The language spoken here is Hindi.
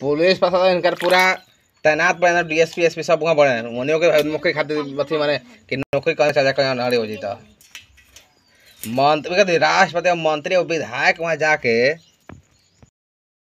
पुलिस प्रशासन इनका पूरा तैनात बने डीएसपी एसपी सब वहाँ बने मोनियो के मुख्य खातिर अथी माने कि नौकरी कहीं से जाकर नहरी हो जाता मंत्री राष्ट्रपति मंत्री और विधायक वहाँ जाके